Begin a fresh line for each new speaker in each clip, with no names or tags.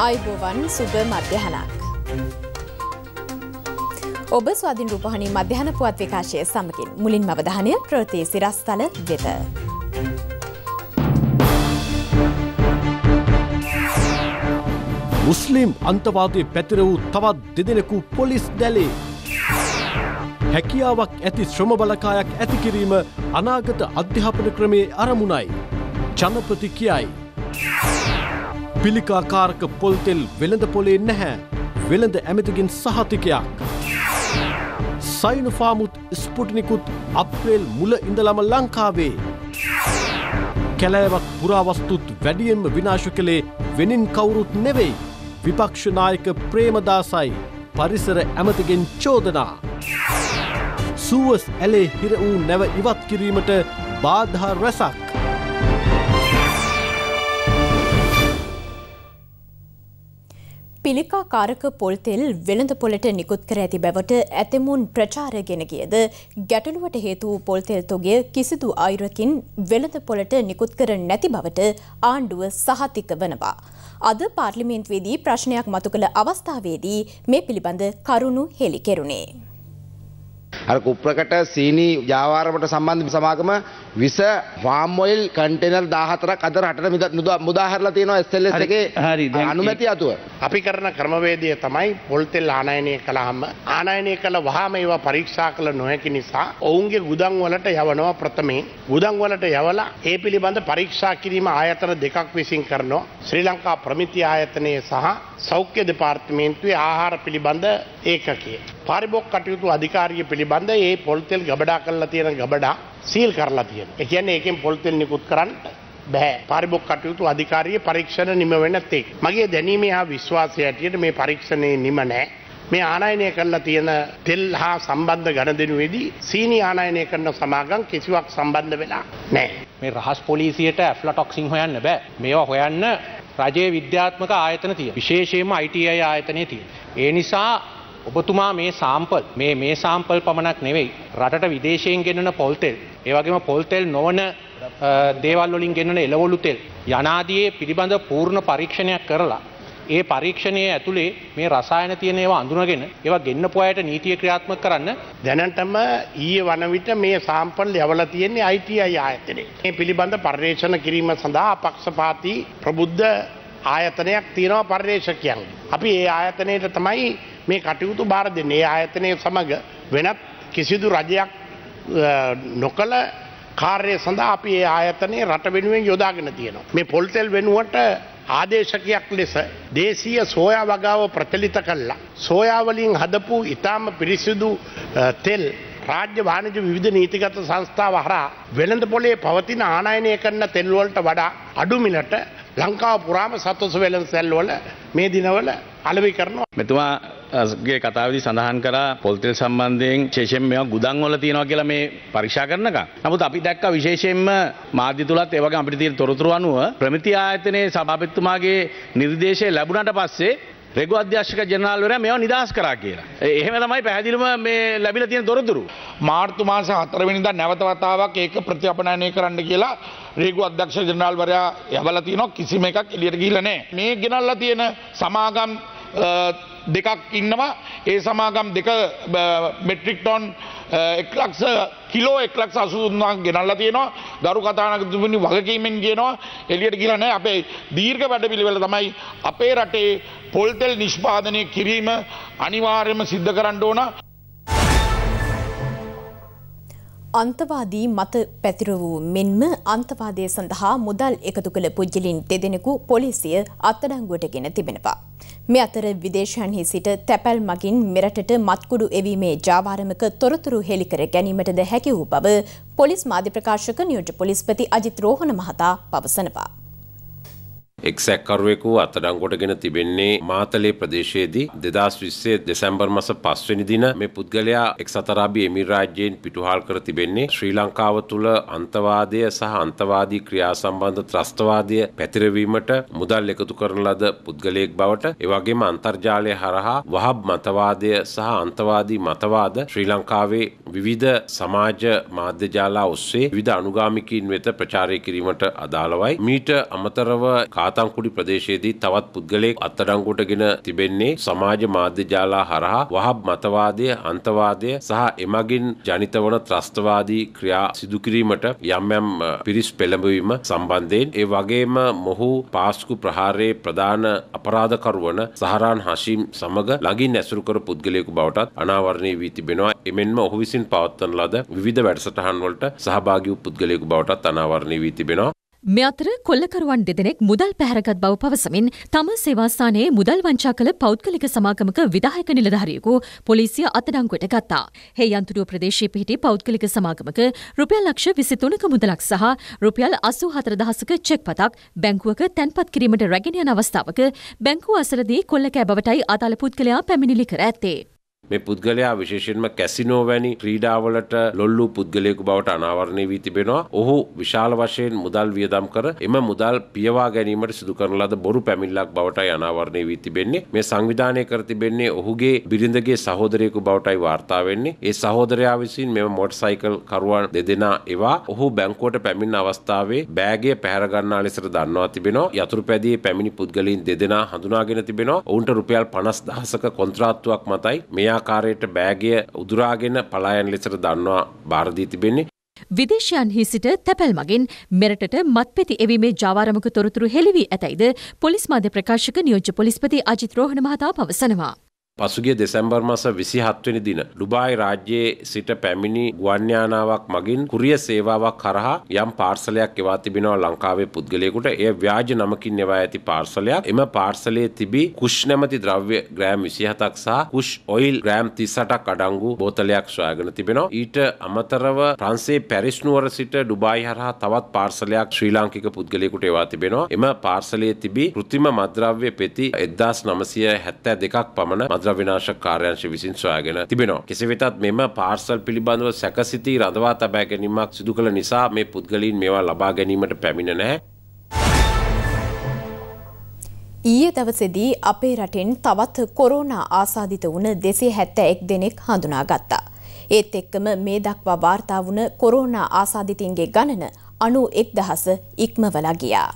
අයිබෝවන් සුභ මධ්‍යහනක්. ඔබ ස්වාධින් රූපහණී මධ්‍යහන පුවත් විකාශය සමකින් මුලින් මවධානය ප්‍රෘතිය සිරස්ථල වෙත.
මුස්ලිම් අන්තවාදය පැතිර වූ තවත් දෙදෙනෙකු පොලිස් දැලේ. හැකියාවක් ඇති ශ්‍රම බලකායක් ඇතිකිරීම අනාගත අධ්‍යාපන ක්‍රමේ අරමුණයි. ජනපති කියයි. පිළිකාකාරක පොල්තෙල් වෙළඳ පොලේ නැහැ වෙළඳ ඇමතිගෙන් සහතිකයක්. සයිනුෆාමුත් ස්පුටිනිකුත් අප්‍රේල් මුල ඉඳලම ලංකාවේ. කැලෑවක් පුරාවස්තුත් වැඩියෙන්ම විනාශ කළේ වෙනින් කවුරුත් නෙවෙයි. විපක්ෂනායක ප්‍රේමදාසයි පරිසර ඇමතිගෙන් චෝදනා. සුවස් ඇලේ හිර වූ නැව ඉවත් කිරීමට බාධා රැසක්.
පිළිකාකාරක පොල්තෙල් වෙළඳ පොලට නිකුත් කර ඇති බැවට ඇතමුන් ප්‍රචාර ගෙන ගියද ගැටලුවට හේතු පොල්තෙල් තොගේ කිසිදු අයුරකින් වෙළඳ පොලට නිකුත් කර නැති බවට ආණ්ඩුව සහතික වනවා. අද පාර්ලිමේන්තුවේදී ප්‍රශ්නයක් මතු කළ අවස්ථාවේදී මේ පිළිබඳ කරුණු හෙළි කෙරුණේ.
අර කුප්‍රකට සීනි ජාවාරමට සම්බන්ධ සමාගම විස ෆාම්මොයිල් කන්ටේනර් 14ක් අද රටට මුදාහරලා තියෙනවා SLS එකේ
අනුමැති
අතුව. අපි කරන ක්‍රමවේදය තමයි පොල් තෙල් ආනයනය කළාම ආනයනය කළ වහාම ඒවා පරීක්ෂා කළ නොහැකි නිසා ඔවුන්ගේ ගුදන් වලට යවනවා ප්‍රථමයෙන්. ගුදන් වලට යවලා ඒ පිළිබඳ පරීක්ෂා කිරීම ආයතන දෙකක් විසින් කරනවා. ශ්‍රී ලංකා ප්‍රමිති ආයතනයේ සහ සෞඛ්‍ය දෙපාර්තමේන්තුවේ ආහාර පිළිබඳ ඒකකය. පාරිභෝග කටයුතු අධිකාරිය පිළිබඳ ඒ පොල්තෙල් ගබඩා කරලා තියෙන ගබඩා සීල් කරලා තියෙනවා. ඒ කියන්නේ ඒකෙන් පොල්තෙල් නිකුත් කරන්න බෑ. පාරිභෝග කටයුතු අධිකාරිය පරීක්ෂණ නිම වෙන තෙක්. මගේ දැනීමේ හා විශ්වාසය ඇටියට මේ පරීක්ෂණේ නිම නැහැ. මේ ආනයනය කරලා තියෙන තෙල් හා සම්බන්ධ ගණදෙනුවේදී සීනි ආනයනය කරන සමාගම් කිසිවක් සම්බන්ධ වෙලා නැහැ. මේ රහස් පොලිසියට ඇෆ්ලටොක්සින් හොයන්න බෑ. මේවා හොයන්න රජයේ විද්‍යාත්මක ආයතන තියෙන. විශේෂයෙන්ම ITI ආයතනය තියෙන. ඒ නිසා ඔබතුමා මේ සාම්පල් මේ මේ සාම්පල් පමණක් නෙවෙයි රටට විදේශයෙන් ගෙන්නන පොල් තෙල් ඒ වගේම පොල් තෙල් නොවන දේවල් වලින් ගෙන්නන එළවලු තෙල් යනාදියේ පිළිබඳ පූර්ණ පරීක්ෂණයක් කරලා ඒ පරීක්ෂණය ඇතුළේ මේ රසායන තියෙන ඒවා අඳුනගෙන ඒවා ගෙන්නපු අයට නීතිය ක්‍රියාත්මක කරන්න දැනටම ඊයේ වන විට මේ සාම්පල් යවලා තියෙන්නේ ITI ආයතනයේ. මේ පිළිබඳ පර්යේෂණ කිරීම සඳහා අපක්ෂපාතී ප්‍රබුද්ධ ආයතනයක් තියෙනවා පර්යේෂකයන්. අපි ඒ ආයතනයට තමයි මේ කටයුතු බාර දෙන්නේ. ඒ ආයතනය සමග වෙනත් කිසිදු රජයක් නොකළ කාර්ය සඳහා අපි ඒ ආයතනයේ රට වෙනුවෙන් යොදාගෙන තියෙනවා. මේ පොල්තෙල් වෙනුවට ආදේශකයක් ලෙස දේශීය සෝයා වගාව ප්‍රචලිත කළා. සෝයාවලින් හදපු ඉතාම පිරිසිදු තෙල් රාජ්‍ය වාණජ විධ නීතිගත සංස්ථාව හරා වෙළඳ පොලේ පවතින ආනයනය කරන තෙල්වලට වඩා අඩුමිලට ලංකාව පුරාම සත්ව සුවලන් සැල්වල මේ දිනවල අලවි කරනවා. මෙතුමාගේ කතාවදි සඳහන් කර පොල්තෙල් සම්බන්ධයෙන් ශේෂෙන් මෙ ගුදන් වල තියෙනවා කියලා මේ පරික්ෂා කරනක. නමුත් අපි දැක්ක විශේෂයෙන්ම මාධ්‍ය තුළත් ඒවගේ අපිට තියෙන තොරතුරු අනුව ප්‍රමිති ආයතනයේ සභාපතිතුමාගේ නිර්දේශය ලැබුණට පස්සේ රෙගු අධ්‍යශක ජනල්වර මෙ නිදහස් කරා කියලා. එහෙම තමයි පැහැදිලිම මේ ලැබිල තියෙන තොරතුරු. මාර්තු මාස හතරවෙනිද නැවතවතාවක් ඒක ප්‍රතිපනයනය කරන්න කියලා රේගු අධ්‍යක්ෂ ජනරාල්වරයා යවලා තියෙනවා කිසිම එකක් එළියට ගිහිල්ලා නැහැ. මේ ගෙනල්ලා තියෙන සමාගම් දෙකක් ඉන්නවා. ඒ සමාගම් දෙක මෙට්‍රික් ටොන් 1 කිලෝ 183ක් ගෙනල්ලා තියෙනවා. ගරු කතානායකතුමනි වගකීමෙන් කියනවා එළියට ගිහිල්ලා නැහැ. අපේ දීර්ඝ වැඩපිළිවෙල තමයි අපේ රටේ පොල්තෙල් නිෂ්පාදනය කිරීම අනිවාර්යයෙන්ම සිද්ධ කරන්න ඕන.
අන්තවාදී මත පැතිර වූ මෙන්ම අන්තවාදය සඳහා මුදල් එකතු කළ පුද්ගලින් දෙදෙනෙකු පොලිසිය අත්අඩංගුවටගෙන තිබෙනවා. මේ අතර විදේශයන්හි සිට තැපැල් මගින් මෙරටට මත්කුඩු එවීමේ ජාවාරමක තොරතුරු හෙළිකර ගැනීමටද හැකි වූ බව පොලිස් මාධ්‍ය ප්‍රකාශක නියෝජ්‍ය පොලිස්පති අජිත් රෝහණ මහතා පවසනවා.
එක්සැක්කරුවෙකු අත්තඩංකොටගෙන තිබෙන්නේ මාතලේ ප්‍රදේශයේදී දෙදස් විස්සේ දෙසැම්බර් මස පස්වනි දින මේ පුද්ගලයා එක් සතරාබි එමිරාජ්‍යයෙන් පිටුහල් කර තිබෙන්නේ ශ්‍රී ලංකාව තුළ අන්තවාදය සහ අන්තවාදී ක්‍රියා සම්බන්ධ ත්‍රස්තවාදය පැතිරවීමට මුදල් එකතු කරන ලද පුද්ගලයෙක් බවට එවගේම අන්තර්ජාලය හරහා වහබ් මතවාදය සහ අන්තවාදී මතවාද ශ්‍රී ලංකාවේ විවිධ සමාජ මාධ්‍යජාලා ඔස්සේ විධ අනුගාමිකින් වෙත ප්‍රචාරය කිරීමට අදාළවයි. මීට අමතරව කාතංකුඩි ප්‍රදේශයේදී තවත් පුද්ගලයෙක් අත්තඩංගුටගෙන තිබෙන්නේ සමාජ මාධ්‍යජාලා හරහා වහබ් මතවාදය අන්තවාදය සහ එමගින් ජනිතවන ත්‍රස්තවාදී ක්‍රියා සිදුකිරීමට යම්යම් පිරිස් පෙළඹවීම සම්බන්ධයෙන් ඒ වගේම මොහු පාස්කු ප්‍රහාරයේ ප්‍රධාන අපරාධකරුවන සහරාන් හශීම් සමග ළඟින් ඇසුරු කර පුද්ගලයෙකු බවටත් අනාවරණය වී තිබෙනවා එමෙන්ම ඔහු විසින් විසින් පවත්වන ලද විධ වැඩසටහන්වලට සහභාගි පුද්ගලයෙකු බවටත් අනාවරණය වී තිබෙනවා.
මෙ අතර කොල්ලකරුවන් දෙදෙනෙක් මුදල් පැහැරගත් බව පවසමින් තම සේවාස්ථානයේ මුදල් වංචා කළ පෞද්ගලික සමාගමක විදායක නිලධාරියෙකු පොලිසිය අතඩංගුවට ගත්තා. හේ අන්තුරුව ප්‍රදේශයේ පිහිටි පෞද්ගලික සමාගමක රුපියල් ලක්ෂ විසිතුනක මුදලක් සහ රුපියල් අසූ හතර දහසක චෙක් පතක් බැංකුවක තැන්පත් කිරීමට රැගෙන යන අවස්ථාවක බැංකුව අසරදී කොල්ලකෑ බවටයි අදාළ පුද්ගලයා පැමිණිලි කර ඇත්තේ.
මේ පුද්ගලයා විශේෂයෙන්ම කැසිනෝ වැනි ක්‍රීඩාවලට ලොල්ලු පුද්ගලයෙකු බවට අනාවරණය වී තිබෙනවා. ඔහු විශාල වශයෙන් මුදල් වියදම් කර එම මුදල් පියවා ගැනීමට සිදු කරන ලද බොරු පැමිල්ලක් බවටයි අනාවරණය වී තිබෙන්නේ. මේ සංවිධානය කර තිබෙන්නේ ඔහුගේ බිරිඳගේ සහෝදරයෙකු බවටයි වාර්තා වෙන්නේ. ඒ සහෝදරයා විසින් මෙම මොටර්සයිකල් කරුවන් දෙදෙනා එවා ඔහු බැංකුවට පැමිණ අවස්ථාවේ බෑගය පැහැර ගන්නා ලෙසට දන්වා තිබෙනවා. යතුරු පැදියේ පැමිණි පුද්ගලයන් දෙදෙනා හඳුනාගෙන තිබෙනවා. ඔවුන්ට රුපියල් 50000ක කොන්ත්‍රාත්තුවක් මතයි. මෙයා විවිධාකාරයට බෑගය උදුරාගෙන පලායන් ලෙසට දන්වා භාරදී තිබෙන්නේ.
විදේශයන්හි සිට තැපැල් මගින් මෙරටට මත්පෙති එවීමේ ජාවාරමක තොරතුරු හෙළිවී ඇතැයිද පොලිස් මාධ්‍ය ප්‍රකාශක නියෝජ්‍ය පොලිස්පති අජිත් රෝහණ මහතා පවසනවා.
පසුගේ දෙසැම්බර් මස විසි හත්වනි දින. ඩුබායි රාජ්‍යයේ සිට පැමිණි ගුවන්්‍යානාවක් මගින් කුරිය සේවාවක් කරහා යම් පාර්සලයක් එවා තිබෙනවා ලංකාවේ පුද්ගලයකුට එය ව්‍යාජ නමකින් එවා ඇති පාර්සලයක් එම පාර්සලයේ තිබී කුෂ් නැමති ද්‍රව්‍ය ග්‍රෑම් විසිහතක් සහ කුෂ් ඔයිල් ග්‍රෑම් තිසටක් අඩංගු බෝතලයක් සොයාගෙන තිබෙනවා. ඊට අමතරව ප්‍රන්සේ පැරිස්නුවර සිට ඩුබායි හරහා තවත් පාර්සලයක් ශ්‍රී ලාංකික පුද්ගලයකුට එවා තිබෙනවා. එම පාර්සලයේ තිබී කෘතිම මද්‍රව්‍ය පෙති එදදාස් නමසය හැත්තෑ දෙකක් පමණ මද්‍ර ද්‍රවිනාශ කාර්යංශ විසින් සොයාගෙන තිබෙනවා. කෙසේ වෙතත් මෙම පාර්සල් පිළිබඳව සැකසිතී රඳවා තබා ගැනීමක් සිදු කළ නිසා මේ පුද්ගලීන් මේවා ලබා ගැනීමට පැමිණ නැහැ.
ඊයේ දවසේදී අපේ රටෙන් තවත් කොරෝනා ආසාදිත වුණ දෙසේ හැත්ත එක් දෙනෙක් හඳුනා ගත්තා. ඒත් එක්කම මේ දක්වා වාර්තා වුණ කොරෝනා ආසාධිතන්ගේ ගණන අනු එක් දහස ඉක්මවලා ගියා.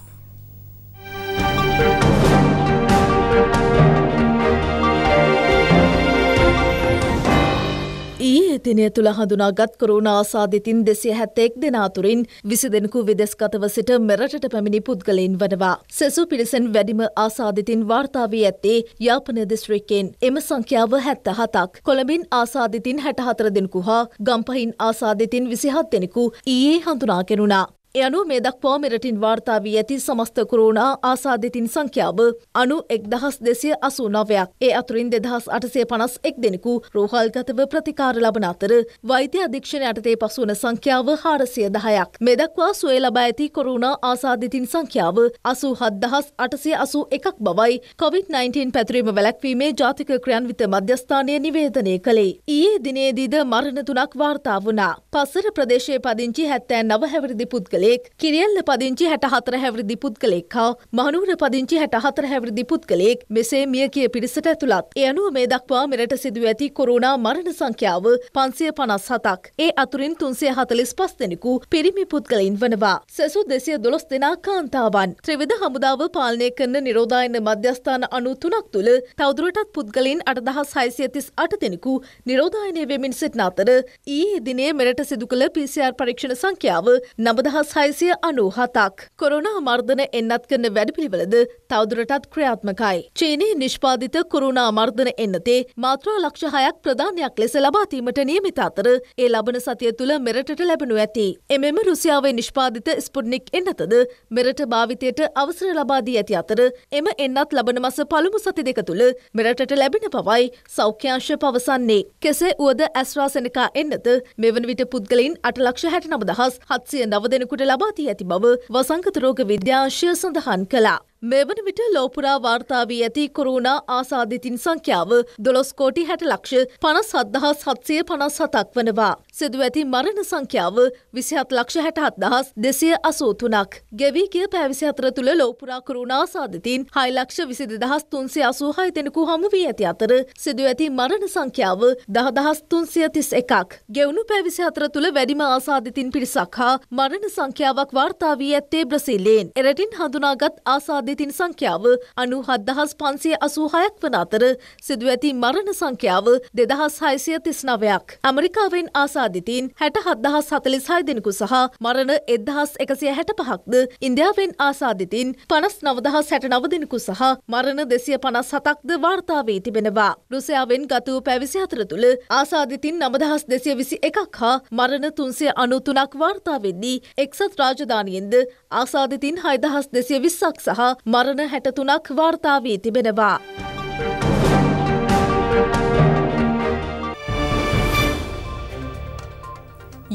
දිනය තුළ හඳුනාගත් කරුණ ආසාධිතින් දෙසිය හැත්තෙක් දෙනාතුරින් විසි දෙෙනකු විදෙස්කතව සිට මෙරටට පැමිණි පුද්ගලයින් වනවා. සැසු පිරිසෙන් වැඩිම ආසාධිතින් වාර්තාාවී ඇත්තේ යාපන දිස්ත්‍රික්කෙන් එම සංඛ්‍යාව හැත්ත හතක්. කොළඹින් ආසාධිතින් හැටහතර දෙෙනකු හා ගම්පහින් ආසාධිතින් විසිහත් දෙෙනෙකු ඊයේ හඳුනාගෙනුණා. එයනු මේ දක්වා මෙරටින් වාර්තා වී ඇති සමස්ත කොරෝනා ආසාදිතින් සංඛ්‍යාව අනු එක්දහස් දෙසිය අසූ නවයක්. ඒ අතුරින් දෙදහස් අටසේ පනස් එක් දෙනෙකු රෝහල්ගතව ප්‍රතිකාර ලබන අතර වෛද්‍ය අධීක්ෂණ යටතේ පසුවන සංඛ්‍යාව හාරසිය දහයක්. මේ දක්වා සුවේ ලබා ඇති කොරුණා ආසාදිතින් සංඛ්‍යාව අසූ හත්දහස් අටසිය අසූ එකක් බවයි කොවිD-19 පැතිරීම වැලැක්වීමේ ජාතික ක්‍රියන්විත මධ්‍යස්ථානය නිවේදනය කළේ. ඊයේ දිනේදීද මරණ තුනක් වාර්තා වුණා. පසර ප්‍රදේශයේ පදිංචි හැත්තෑ නව හැවිරිදි පුද්ගල පුද්ගලෙක් කිරියල්ල පදිංචි හැට හතර හැවිරිදි පුද්ගලෙක් හා මහනුවර පදිංචි හැට හතර හැවිරිදි පුද්ගලෙක් මෙසේ මිය කිය පිරිසට ඇතුළත් ඒ අනුව මේ දක්වා මෙරට සිදුව ඇති කොරුණා මරණ සංඛ්‍යාව පන්සිය පනස් හතක් ඒ අතුරින් තුන්සිය හතලිස් පස් දෙනෙකු පිරිමි පුද්ගලයින් වනවා සැසු දෙසිය දොළොස් දෙනා කාන්තාවන් ත්‍රවිධ හමුදාව පාලනය කරන නිරෝධායන මධ්‍යස්ථාන අනු තුනක් තුළ තවදුරටත් පුද්ගලින් අටදහස් හයිසියතිස් අට දෙනෙකු නිරෝධායනය වෙමින් සිටින අතර ඊයේ දිනේ මෙරට සිදු කළ පිසිR පරීක්ෂණ සංඛ්‍යාව නවදහස් සයිසිය අනු හතක්. කොරුණා මර්ධන එන්නත් කරන වැඩපිළිවලද තවදුරටත් ක්‍රියාත්මකයි. චීනයේ නිෂ්පාදිත කොරුණා මර්ධන එන්නතේ මාත්‍රා ලක්ෂහයක් ප්‍රධානයක් ලෙස ලබාතීමට නියමිත අතර ඒ ලබන සතිය තුළ මෙරටට ලැබනු ඇති. එමෙම රුසියාවේ නිෂ්පාදිත ස්පුඩ්නික් එන්නතද මෙරට භාවිතයට අවසර ලබාදී ඇති අතර එම එන්නත් ලබන මස පළමු සති දෙක තුළ මෙරටට ලැබෙන පවයි සෞඛ්‍යංශ පවසන්නේ. කෙසේ වුවද ඇස්රාසනකා එන්නත මෙවන විට පුද්ගලයින් අට ලක්ෂ හැට නමදහස් හත්සිය නව දෙනෙකුට ලබා දී ඇති බව වසංගත රෝග විද්‍යාංශය සඳහන් කළා. මෙවන විට ලෝපුරා වාර්තාාවී ඇති කොරුණා ආසාධිතින් සංඛ්‍යාව දොළොස් කෝටි හැට ලක්ෂ පනස් හත්දහස් හත්සය පනස් හතක් වනවා. සිදුව ඇති මරණ සංඛ්‍යාව විසිහත් ලක්ෂ හැටහත් දහස් දෙසය අසූතුනක්. ගෙවී කිය පැවිසිහතර තුළ ලෝපුරා කරුණා සාධතින් හයිලක්ෂ විසිද දහස් තුන්සේ අසූහයි දෙෙනෙකු හමු වී ඇති අතර සිදුව ඇති මරණ සංඛ්‍යාව දහදහස් තුන්සිය තිස් එකක්. ගෙවුණු පැවිසිහතර තුළ වැඩිම ආසාධිතින් පිරිසක් හා මරණ සංඛ්‍යාවක් වාර්තාාවී ඇත්තේ බ්‍රසිල්ලයෙන්. එරටින් හඳුනාගත් ආසාධ මියගියතින් සංඛ්‍යාව අනු හත්දහස් පන්සිය අසූහයක් වන අතර සිදු ඇති මරණ සංඛ්‍යාව දෙදහස් හයිසිය තිස්නවයක්. ඇමරිකාවෙන් ආසාධිතීන් හැට හත්දහස් හතලිස් හයදිනකු සහ මරණ එදහස් එකසිය හැට පහක්ද ඉන්දියාවෙන් ආසාධිතින් පනස් නවදහස් හැට නවදිනකු සහ මරණ දෙසිය පනස් හතක්ද වාර්තාාවී තිබෙනවා. රුසියාවෙන් ගතූ පැවිසි අතර තුළ ආසාධිතින් නමදහස් දෙසිය විසි එකක් හා මරණ තුන්සය අනුතුනක් වාර්තාවෙද්දී එක්සත් රාජධානියෙන්ද ආසාධිතින් හයදහස් දෙසිය විස්සක් සහ නිසා මරණ හැටතුනක් වාර්තාාවී
තිබෙනවා.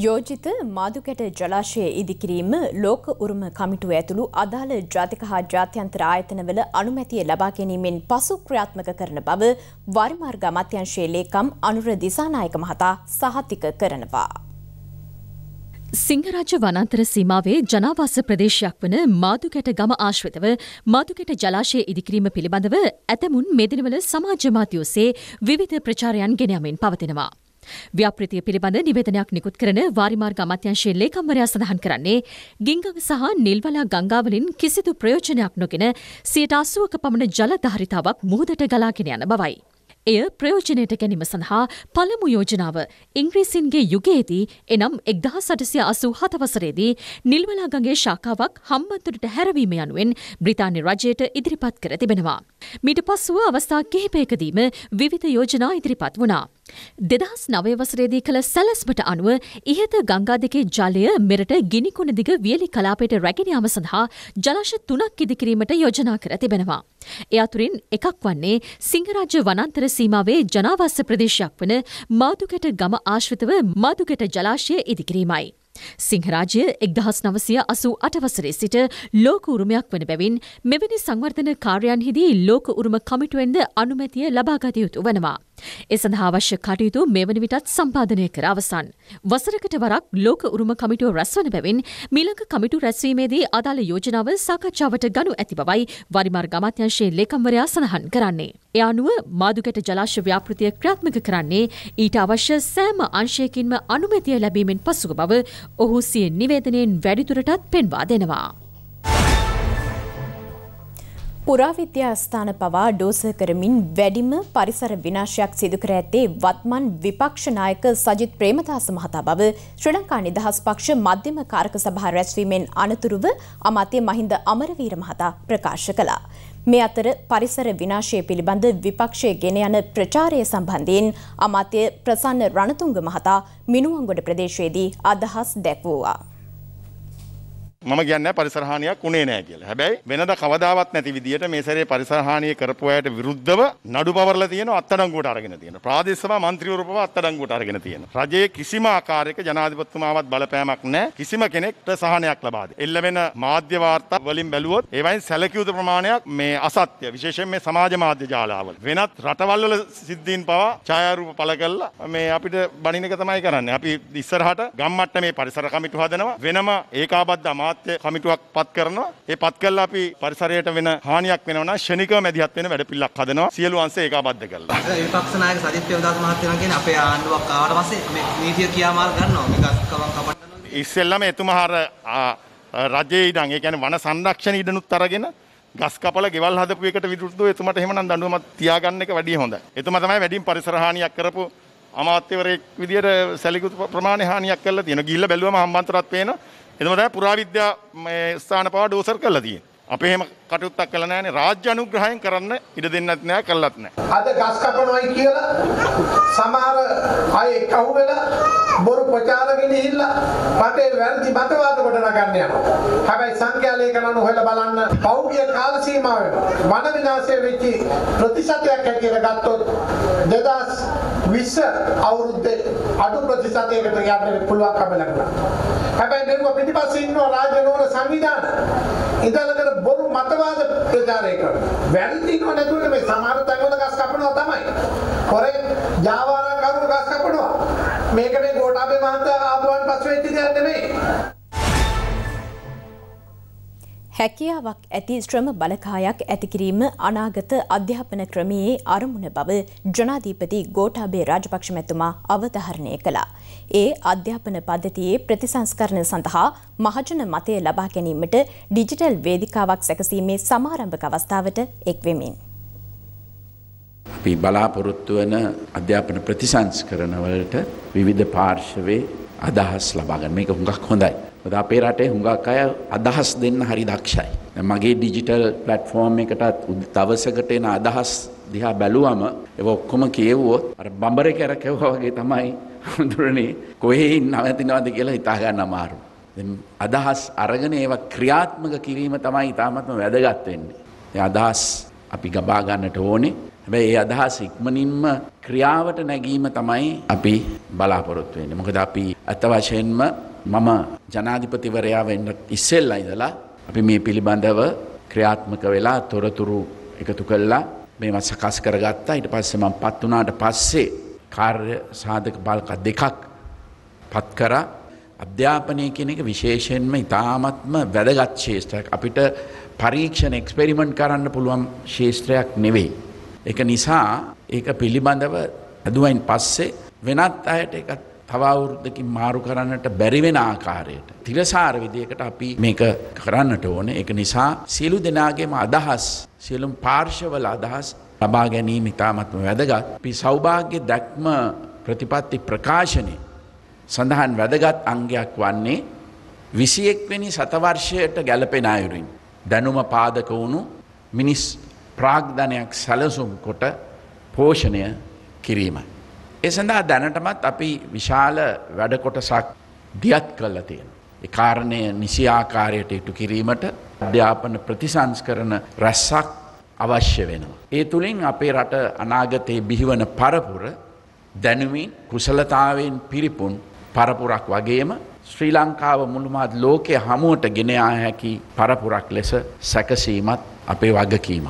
යෝජිත මාදුකැට ජලාශය ඉදිකිරීම ලෝක උරුම කමිටුව ඇතුළු අදාළ ජාතික හා ජාත්‍යන්තර ආයතනවල අනුමැතිය ලබා ගැනීමෙන් පසු ක්‍රියාත්මක කරන බව වරිමාර්ග අමාත්‍යංශයේ ලේකම් අනුර දිසානායක මහතා සහතික කරනවා.
සිංහරාජ වනන්තර සීමාවේ ජනාවාස ප්‍රදේශයක් වන මාදුකැට ගම ආශ්විතව මාදුකැට ජලාශය ඉදිකිරීම පිළිබඳව ඇතමුන් මෙදිනවල සමාජමාතයෝසේ විවිධ ප්‍රචාරයන් ගෙනයමෙන් පවතිනවා. ව්‍යාපෘතිය පිළිබඳ නිවේදනයක් නිකුත් කරන වාරිමාර්ග අමත්‍යංශයේ ලේකම්වරයා සඳහන් කරන්නේ ගිංගම සහ නිල්වලා ගංගාවලින් කිසිදු ප්‍රයෝජනයක් නොගෙන සියට අසුවක පමණ ජල ධාරිතාවක් මුහදට ගලාගෙන යන බවයි. එය ප්‍රයෝජනයට ගැනීම සඳහා පළමු යෝජනාව ඉංග්‍රීසින්ගේ යුගයේදී එනම් එක්දහස් අටසිය අසූ හතවසරේදී නිල්වලාගගේ ශාකාවක් හම්බන්තුරට හැරවීම යනුවෙන් බ්‍රිතාන්‍ය රජයට ඉදිරිපත් කර තිබෙනවා. මිට පස්සුව අවස්ථා කිහිපයකදීම විවිධ යෝජනා ඉදිරිපත් වනා. දෙදහස් නවය වසරේදී කළ සැලස්මට අනුව ඉහත ගංගාධිකේ ජලය මෙරට ගිනිකුණ දිග වියලි කලාපයට රැගෙනයාම සඳහා ජලාශ තුනක් ඉදිකිරීමට යෝජනා කර තිබෙනවා. එ අතුරින් එකක් වන්නේ සිංහරාජ්‍ය වනන්තර සීමාවේ ජනාවස්ස ප්‍රදේශයක් වන මාදුකැට ගම ආශ්විතව මාදුකැට ජලාශය ඉදිකිරීමයි. සිංහරාජය එක්දහස් නවසය අසූ අටවසරේ සිට ලෝක උරුමයක් වන බැවින් මෙවැනි සංවර්ධන කාර්යන්හිදී ලෝක උරුම කමිටුවෙන්ද අනුමැතිය ලබාගතයුතු වනවා. ඒ සඳහා අවශ්‍ය කටයුතු මෙවන විටත් සම්පාදනය කර අවසන්. වසරකට වරක් ලෝක උරුම කමිටුව රැස්වන බැවින් මිලක කමිටු රැස්වීමේදී අදාළ යෝජනාව සාකච්ඡාවට ගනු ඇති බවයි වරිමාර්ග අමාත්‍යංශයේ ලේකම්වරයා සඳහන් කරන්නේ. ඒ අනුව මාදුකැට ජලාශ ව්‍යාපෘතිය ක්‍රියාත්මක කරන්නේ ඊට අවශ්‍ය සෑම අංශයකින්ම අනුමැතිය ලැබීමෙන් පසුව බව ඔහු සිය නිවේදනයෙන් වැඩිදුරටත් පෙන්වා
දෙනවා. පුරාවිද්‍යාස්ථාන පවා ඩෝස කරමින් වැඩිම පරිසර විනාශයක් සිදුකර ඇත්තේ වත්මන් විපක්ෂනායක සජිත් ප්‍රේමදාස මහතා බව ශ්‍රී ලංකා නිදහස් පක්ෂ මධ්‍යම කාරක සභා රැස්වීමෙන් අනතුරුව අමාත්‍ය මහින්ද අමරවීර මහතා ප්‍රකාශ කළා. මේ අතර පරිසර විනාශය පිළිබඳ විපක්ෂය ගෙන යන ප්‍රචාරය සම්බන්ධයෙන් අමාත්‍ය ප්‍රසන්න රණතුංග මහතා මිනුවන්ගොඩ ප්‍රදේශයේදී අදහස් දැක්වූවා.
මම කියන්නේ පරිසරහානියක් උනේ නැහැ කියලා. හැබැයි වෙනද කවදාවත් නැති විදියට මේ සැරේ පරිසරහානිය කරපු අයට විරුද්ධව නඩු පවරලා තියෙනවා අත්අඩංගුවට අරගෙන තියෙනවා. ප්‍රාදේශ සභා മന്ത്രിවරු පවා අත්අඩංගුවට අරගෙන තියෙනවා. රජයේ කිසිම ආකාරයක ජනාධිපතිතුමාවත් බලපෑමක් නැහැ. කිසිම කෙනෙක්ට සහනයක් ලබා දෙන්න. එල්ල වෙන මාධ්‍ය වාර්තා වලින් බැලුවොත් ඒවයින් සැලකිය යුතු ප්‍රමාණයක් මේ අසත්‍ය විශේෂයෙන් මේ සමාජ මාධ්‍ය ජාලාවල වෙනත් රටවල් වල සිද්ධීන් පවා ඡායාරූප පළ කරලා මේ අපිට බණින එක තමයි කරන්නේ. අපි ඉස්සරහට ගම්මට්ටමේ පරිසර කමිටු හදනවා. වෙනම ඒකාබද්ධ අමා අමාත්‍ය කමිටුවක් පත් කරනවා. ඒ පත් කරලා අපි පරිසරයට වෙන හානියක් වෙනවා නම් ශනිකව මැදිහත් වෙන වැඩපිළිවෙලක් හදනවා. සියලු අංශ ඒකාබද්ධ කරලා.
විපක්ෂ නායක සජිත් ප්‍රේමදාස මහත්මයා කියන්නේ අපේ ආණ්ඩුවක් ආවට
පස්සේ මේ නීතිය කියාමාල් ගන්නවා. මේක කවම් කපන්න. ඉස්සෙල්ලාම එතුමා අර රජයේ ඉඳන් ඒ කියන්නේ වන සංරක්ෂණ ඉඩනුත් අරගෙන ගස් කපල ගෙවල් හදපු එකට විරුද්ධව එතුමට එහෙමනම් දඬුවමක් තියාගන්න එක වැඩිය හොඳයි. එතුමා තමයි වැඩිම පරිසර හානියක් කරපු අමාත්‍යවරයෙක් විදියට සැලකුතු ප්‍රමාණය හානියක් කරලා තියෙනවා. ගිහිල්ලා බැලුවම හම්බන්තොටත් පේනවා. එතම තමයි පුරාවිද්‍යා ස්ථාන පවා ඩෝසර් කරලා තියෙන්නේ. අපේ එහෙම කටයුත්තක් කළා නැහැනේ රාජ්‍ය අනුග්‍රහයෙන් කරන්න ඉඩ දෙන්නත් නැහැ කළත් නැහැ.
අද ගස් කපනවායි කියලා සමහර අය එක්කහු වෙලා බොරු ප්‍රචාර ගිහිල්ලා රටේ වැරදි මතවාද කොට නගන්න යනවා. හැබැයි සංඛ්‍යා ලේඛනණු හොයලා බලන්න පෞද්ගලික කාල සීමාවෙන් වන විනාශය වෙච්ච ප්‍රතිශතයක් ඇටියට ගත්තොත් 2000 20 අවුරුද්දේ අඩු ප්‍රතිශතයකට යන්න පුළුවන්කම ලැබුණා. හැබැයි මෙරුව පිටිපස්සේ ඉන්න රාජ්‍ය නෝන සංවිධාන ඉතලකට බොරු මතවාද ප්‍රචාරය කරනවා. වැරදිනව නැතුව මේ සමහර තැන්වල ගස් කපනවා තමයි. හොරෙන් ජාවාරම් කරුණු ගස් කපනවා. මේක මේ ගෝඨාභය මහතා ආපුවාන් පස්සේ වෙච්ච දෙයක් නෙමෙයි.
හැකියාවක් ඇති ශ්‍රම බලකායක් ඇතිකිරීම අනාගත අධ්‍යාපන ක්‍රමයේ අරමුණ බව ජනාධීපති ගෝඨාභය රාජපක්ෂ මැතිතුමා අවධාරණය කළා. ඒ අධ්‍යාපන පද්ධතියේ ප්‍රතිසංස්කරණ සඳහා මහජන මතය ලබා ගැනීමට ඩිජිටල් වේදිකාවක් සැකසීමේ සමාරම්භක අවස්ථාවට එක්වෙමින්.
අපි බලාපොරොත්තු වන අධ්‍යාපන ප්‍රතිසංස්කරණවලට විවිධ පාර්ශවේ අදහස් ලබාගන්න මේක හුඟක් හොඳයි. ඔද අපේ රටේ හුඟක් අය අදහස් දෙන්න හරි දක්ෂයි. මගේ ඩිජිටල් ප්ලට්ෆෝර්ම් එකටත් දවසකට එන අදහස් දිහා බැලුවම ඒව ඔක්කොම කියවුවොත් අර බඹරේ කරකවුවා වගේ තමයි හඳුරන්නේ කොහේ ඉන්නවද කියලා හිතා ගන්න අමාරුයි. අදහස් අරගෙන ඒව ක්‍රියාත්මක කිරීම තමයි ඉතාමත්ම වැදගත් වෙන්නේ. අදහස් අපි ගබා ගන්නට ඕනේ. හැබැයි ඒ අදහස් ඉක්මනින්ම ක්‍රියාවට නැගීම තමයි අපි බලාපොරොත්තු වෙන්නේ. මොකද අපි අත වශයෙන්ම මම ජනාධිපතිවරයා වෙන්න ඉස්සෙල්ලා ඉඳලා අපි මේ පිළිබඳව ක්‍රියාත්මක වෙලා තොරතුරු එකතු කල්ලා මේම සකස් කරගත්තා ඉට පස්සෙ මම පත් වනාට පස්සේ කාර්ය සාධක බල්ක දෙකක් පත් කර අධ්‍යාපනය කියන එක විශේෂයෙන්ම ඉතාමත්ම වැදගත් ශේෂත්‍රයක් අපිට පරීක්ෂණ එක්ස්පෙරිමෙන්ට් කරන්න පුළුවන් ශේෂත්‍රයක් නෙවෙයි. එක නිසා ඒක පිළිබඳව ඇදුවයින් පස්සේ වෙනත් අයට එකත් තවවුරුද්දකින් මාරු කරන්නට බැරිවෙන ආකාරයට. තිරසාර විදියකට අපි මේක කරන්නට ඕන එක නිසා සියලු දෙනාගේම අදහස් සියලුම් පාර්ශවල අදහස් ලබා ගැනීම ඉතාමත්ම වැදගත්. පි සෞභාග්‍ය දැක්ම ප්‍රතිපත්ති ප්‍රකාශනය සඳහන් වැදගත් අංගයක් වන්නේ විසි එක්වෙනි සතවර්ෂයට ගැලපෙන අයුරින්. දැනුම පාදක වුණු මිනිස් ප්‍රාග්ධනයක් සැලසුම් කොට පෝෂණය කිරීමයි. එසඳහා දැනටමත් අපි විශාල වැඩකොටසක් දියත් කල්ලා තියෙන. කාරණය නිසිආකාරයට ඉටු කිරීමට අධ්‍යාපන ප්‍රතිසංස්කරන රැස්සක් අවශ්‍ය වෙනවා. ඒ තුළින් අපේ රට අනාගතයේ බිහිවන පරපුර දැනුමින් කුසලතාවෙන් පිරිපුන් පරපුරක් වගේම ශ්‍රී ලංකාව මුළුමත් ලෝකය හමුවට ගෙනයා හැකි පරපුරක් ලෙස සැකසීමත් අපේ වගකීමක්.